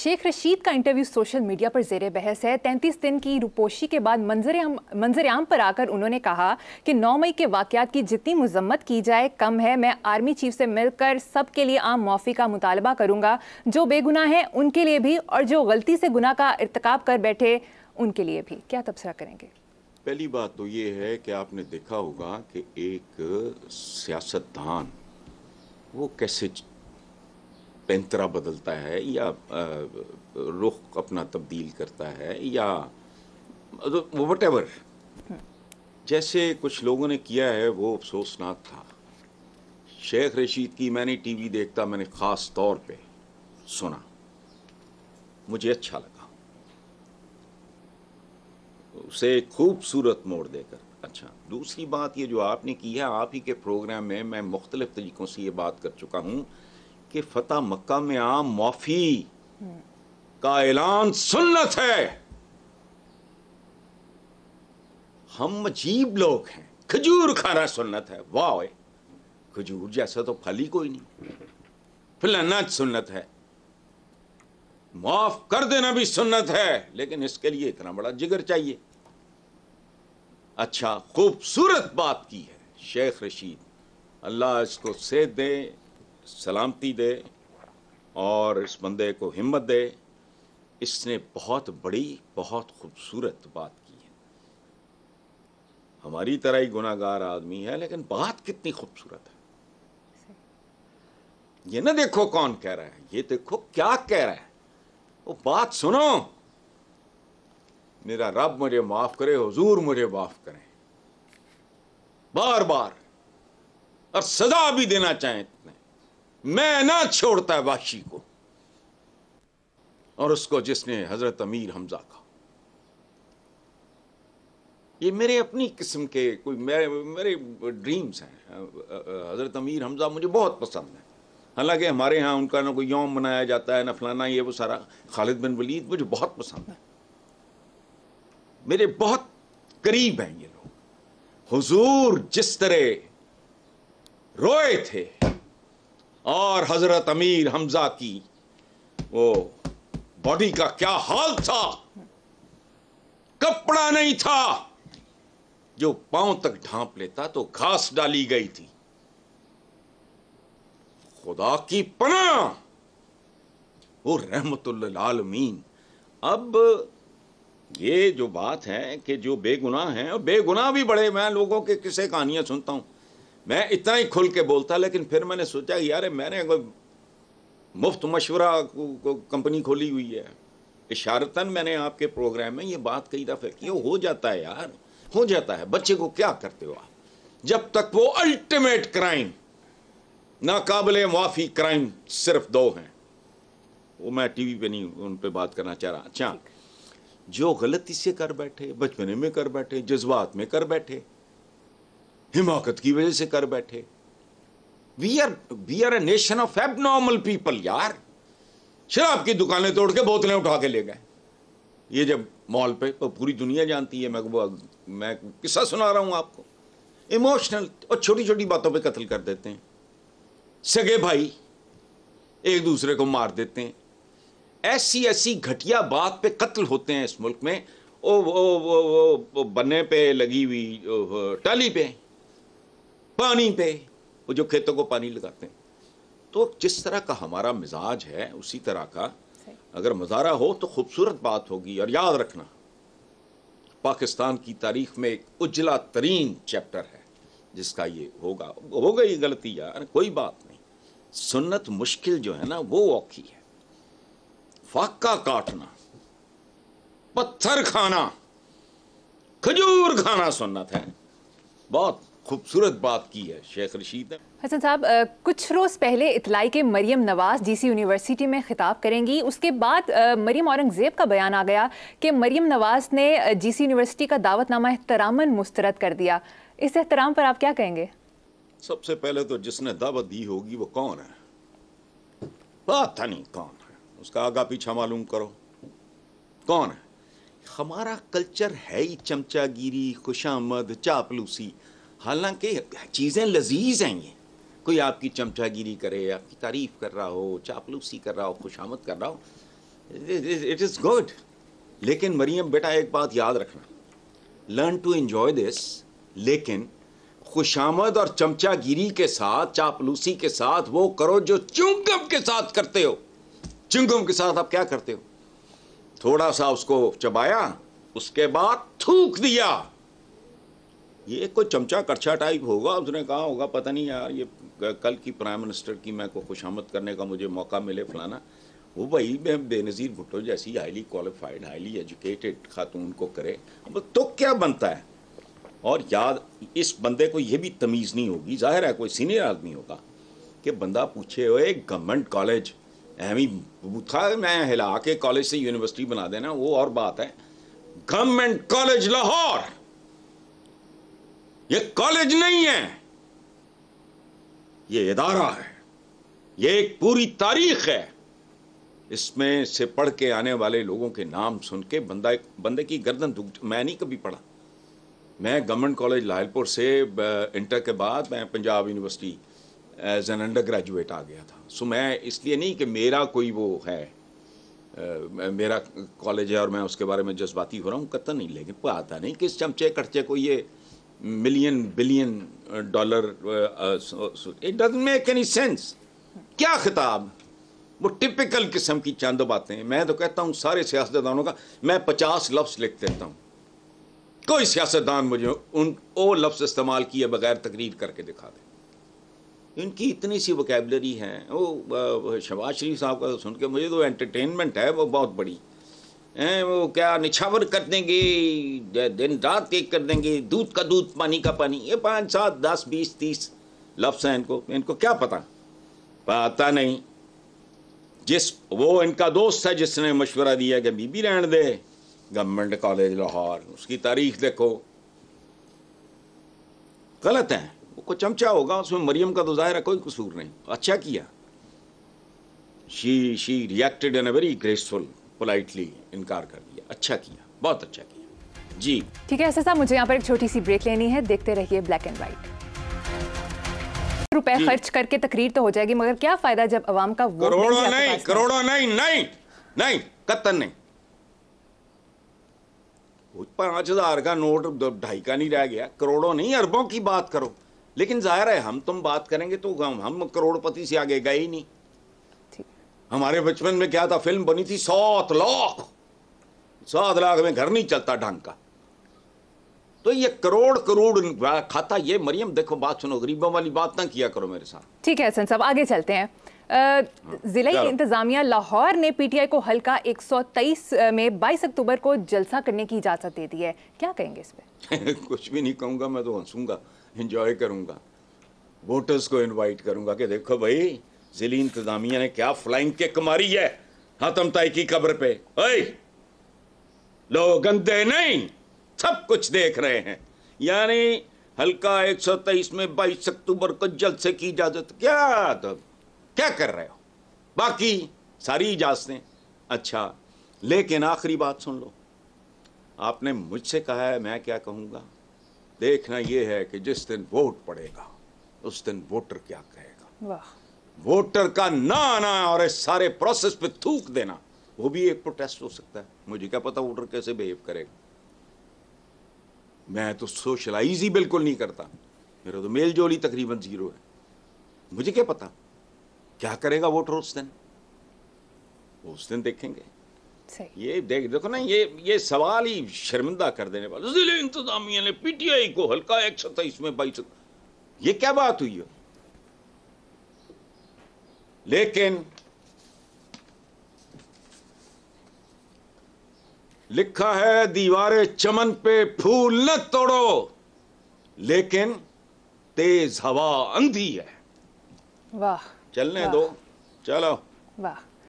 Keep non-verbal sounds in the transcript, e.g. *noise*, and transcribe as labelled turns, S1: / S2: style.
S1: शेख रशीद का interview social media पर जेर बहस है तैंतीस दिन की रुपोशी के बाद मंजर आम पर आकर उन्होंने कहा कि नौ मई के वाकत की जितनी मजम्मत की जाए कम है मैं आर्मी चीफ से मिलकर सब के लिए आम माफी का मुतालबा करूँगा जो बेगुनाह हैं उनके लिए भी और जो गलती से गुना का इरतक कर बैठे उनके लिए भी क्या तबसरा करेंगे
S2: पहली बात तो ये है कि आपने देखा होगा कि एक सियासतदान वो कैसे पैंतरा बदलता है या रुख अपना तब्दील करता है या वट एवर जैसे कुछ लोगों ने किया है वो अफसोसनाक था शेख रशीद की मैंने टीवी देखता मैंने ख़ास तौर पे सुना मुझे अच्छा लगा उसे खूबसूरत मोड़ देकर अच्छा दूसरी बात ये जो आपने की है आप ही के प्रोग्राम में मैं मुख्तलिफ तरीक़ों से ये बात कर चुका हूँ कि फतेह मक्का में आम माफी का ऐलान सुन्नत है हम अजीब लोग हैं खजूर खाना सुन्नत है वाह खजूर जैसा तो फल ही कोई नहीं फलाना सुन्नत है माफ कर देना भी सुन्नत है लेकिन इसके लिए इतना बड़ा जिगर चाहिए अच्छा खूबसूरत बात की है शेख रशीद अल्लाह इसको सेहत दे सलामती दे और इस बंदे को हिम्मत दे इसने बहुत बड़ी बहुत खूबसूरत बात की है हमारी तरह ही गुनागार आदमी है लेकिन बात कितनी खूबसूरत है ये ना देखो कौन कह रहा है ये देखो क्या कह रहा है वो बात सुनो मेरा रब मुझे माफ करे हुजूर मुझे माफ करें बार बार और सजा भी देना चाहें इतने मैं ना छोड़ता है वाशी को और उसको जिसने हजरत अमीर हमजा का ये मेरे अपनी किस्म के कोई मेरे मेरे ड्रीम्स हैं हजरत अमीर हमजा मुझे बहुत पसंद है हालांकि हमारे यहाँ उनका ना कोई यौम मनाया जाता है ना फलाना ये वो सारा खालिद बिन वलीद मुझे बहुत पसंद है मेरे बहुत करीब हैं ये लोग हुजूर जिस तरह रोए थे और हजरत अमीर हमजा की वो बॉडी का क्या हाल था कपड़ा नहीं था जो पांव तक ढांप लेता तो घास डाली गई थी खुदा की पना वो रहमतमीन अब ये जो बात है कि जो बेगुनाह हैं और बेगुनाह भी बड़े मैं लोगों के किसे कहानियां सुनता हूं मैं इतना ही खुल के बोलता लेकिन फिर मैंने सोचा यार मैंने कोई मुफ्त मशवरा को कंपनी खोली हुई है इशारतन मैंने आपके प्रोग्राम में ये बात कई दफ़े की हो जाता है यार हो जाता है बच्चे को क्या करते हो आप जब तक वो अल्टीमेट क्राइम नाकबिल माफ़ी क्राइम सिर्फ दो हैं वो मैं टीवी पे नहीं उन पर बात करना चाह रहा अच्छा जो गलती से कर बैठे बचपने में कर बैठे जज्बात में कर बैठे हिमाकत की वजह से कर बैठे we are we are a nation of abnormal people यार शराब की दुकानें तोड़ के बोतलें उठा के ले गए ये जब मॉल पे पूरी दुनिया जानती है मैं मैं किस्सा सुना रहा हूं आपको इमोशनल और छोटी छोटी बातों पे कत्ल कर देते हैं सगे भाई एक दूसरे को मार देते हैं ऐसी ऐसी घटिया बात पे कत्ल होते हैं इस मुल्क में ओ, वो वो, वो, बने पे लगी हुई टली पे पानी पे वो जो खेतों को पानी लगाते हैं तो जिस तरह का हमारा मिजाज है उसी तरह का अगर मज़ारा हो तो खूबसूरत बात होगी और याद रखना पाकिस्तान की तारीख में एक उजला तरीन चैप्टर है जिसका ये होगा हो गई गलती यार कोई बात नहीं सुन्नत मुश्किल जो है ना वो औखी है फाका काटना पत्थर खाना खजूर खाना सुन्नत है बहुत खूबसूरत बात की है शेख रशीद
S1: हसन साहब कुछ रोज़ पहले इतलाई के मरियम नवाज़ डीसी यूनिवर्सिटी में ख़िताब करेंगी उसके बाद मरियम औरंगज़ेब का बयान आ गया कि मरियम नवाज़ ने डीसी यूनिवर्सिटी का दावतनामा एहतरामन मुस्तरद कर दिया इस एहतराम पर आप क्या कहेंगे
S2: सबसे पहले तो जिसने दावत दी होगी वो कौन है बात था नहीं कौन है उसका आगा पीछा मालूम करो कौन है हमारा कल्चर है ही चमचागिरी खुशामद चापलूसी हालांकि चीज़ें लजीज हैं ये कोई आपकी चमचागिरी करे आपकी तारीफ़ कर रहा हो चापलूसी कर रहा हो खुशामद कर रहा हो इट इज़ गुड लेकिन मरियम बेटा एक बात याद रखना लर्न टू इन्जॉय दिस लेकिन खुशामद और चमचागिरी के साथ चापलूसी के साथ वो करो जो चुंगम के साथ करते हो चुंगम के साथ आप क्या करते हो थोड़ा सा उसको चबाया उसके बाद थूक दिया ये कोई चमचा करछा टाइप होगा उसने कहा होगा पता नहीं यार ये कल की प्राइम मिनिस्टर की मैं को खुशामद करने का मुझे मौका मिले फलाना वो भाई मैं बेनज़ीर भुट्टो जैसी हाईली क्वालिफाइड हाईली एजुकेटेड खातून को करे अब तो क्या बनता है और याद इस बंदे को ये भी तमीज़ नहीं होगी जाहिर है कोई सीनियर आदमी होगा कि बंदा पूछे एक गवर्नमेंट कॉलेज अहमी था मैं हिला के कॉलेज से यूनिवर्सिटी बना देना वो और बात है गवर्नमेंट कॉलेज लाहौर ये कॉलेज नहीं है ये इदारा है ये एक पूरी तारीख है इसमें से पढ़ के आने वाले लोगों के नाम सुन के बंदा एक बंदे की गर्दन दुख मैं नहीं कभी पढ़ा मैं गवर्नमेंट कॉलेज लाहलपुर से इंटर के बाद मैं Punjab university as an undergraduate आ गया था सो मैं इसलिए नहीं कि मेरा कोई वो है मेरा कॉलेज है और मैं उसके बारे में जज्बाती हो रहा हूँ कतन नहीं लेकिन पता नहीं किस चमचे कटचे को ये million billion dollar it uh, make any sense क्या खिताब वो टिपिकल किस्म की चंद बातें मैं तो कहता हूँ सारे सियासतदानों का मैं पचास लफ्स लिख देता हूँ कोई सियासतदान मुझे उन वो लफ्स इस्तेमाल किए बगैर तकरीर करके दिखा दे इनकी इतनी सी वकेबलरी है वो शबाज शरीफ साहब का तो सुन के मुझे तो एंटरटेनमेंट है वो बहुत बड़ी वो क्या निछावर कर देंगे दिन रात एक कर देंगे दूध का दूध पानी का पानी ये पाँच सात दस बीस तीस लफ्स हैं इनको इनको क्या पता पता नहीं जिस वो इनका दोस्त है जिसने मशवरा दिया कि बीबी रहन दे गवर्नमेंट कॉलेज लाहौर उसकी तारीख देखो गलत है वो कुछ चमचा होगा उसमें मरियम का तो ज़ाहिर कोई कसूर नहीं अच्छा किया she she reacted in a very graceful politely इनकार कर दिया अच्छा किया बहुत अच्छा किया जी
S1: ठीक है ऐसे साहब मुझे यहाँ पर एक छोटी सी ब्रेक लेनी है देखते रहिए ब्लैक एंड व्हाइट रुपए खर्च करके तकरीर तो हो जाएगी मगर क्या फायदा जब अवाम का वोट करोड़ों नहीं
S2: करोड़ों नहीं नहीं नहीं कत्तन नहीं पांच हजार का नोट ढाई का नहीं रह गया करोड़ों नहीं अरबों की बात करो लेकिन जाहिर है हम तुम बात करेंगे तो हम करोड़पति से आगे गए ही नहीं हमारे बचपन में क्या था फिल्म बनी थी सात लाख सात लाख में घर नहीं चलता ढंग का तो ये करोड़ करोड़ खाता ये मरियम देखो बात सुनो गरीबों वाली बात ना किया करो मेरे साथ
S1: ठीक है हसन साहब आगे चलते हैं हाँ, जिले इंतजामिया लाहौर ने पीटीआई को हल्का 123 में 22 अक्टूबर को जलसा करने की इजाज़त दे दी है क्या कहेंगे इस
S2: पर *laughs* कुछ भी नहीं कहूंगा मैं तो हंसूंगा इंजॉय करूंगा वोटर्स को इनवाइट करूंगा कि देखो भाई जिली इंतजामिया ने क्या फ्लाइंग के कमारी है हतम ताई की कब्र पे ओए लोग गंदे नहीं सब कुछ देख रहे हैं यानी हल्का एक सौ तेईस में बाईस अक्टूबर को जलसे की इजाजत क्या तो क्या कर रहे हो बाकी सारी इजाजतें अच्छा लेकिन आखिरी बात सुन लो आपने मुझसे कहा है मैं क्या कहूंगा देखना यह है कि जिस दिन वोट पड़ेगा उस दिन वोटर क्या
S1: कहेगा वाह
S2: वोटर का ना आना और इस सारे प्रोसेस पे थूक देना वो भी एक प्रोटेस्ट हो सकता है मुझे क्या पता वोटर कैसे बिहेव करेगा मैं तो सोशलाइज ही बिल्कुल नहीं करता मेरा तो मेल जोल ही तकरीबन जीरो है मुझे क्या पता क्या करेगा वोटर उस दिन उस दिन देखेंगे ये देख देखो ना ये ये सवाल ही शर्मिंदा कर देने वाले जिले इंतजामिया ने पीटीआई को हल्का एक तेईस में बाईस ये क्या बात हुई है लेकिन लिखा है दीवारे चमन पे फूल न तोड़ो लेकिन तेज हवा अंधी है वाह चलने वा, दो चलो
S1: वाह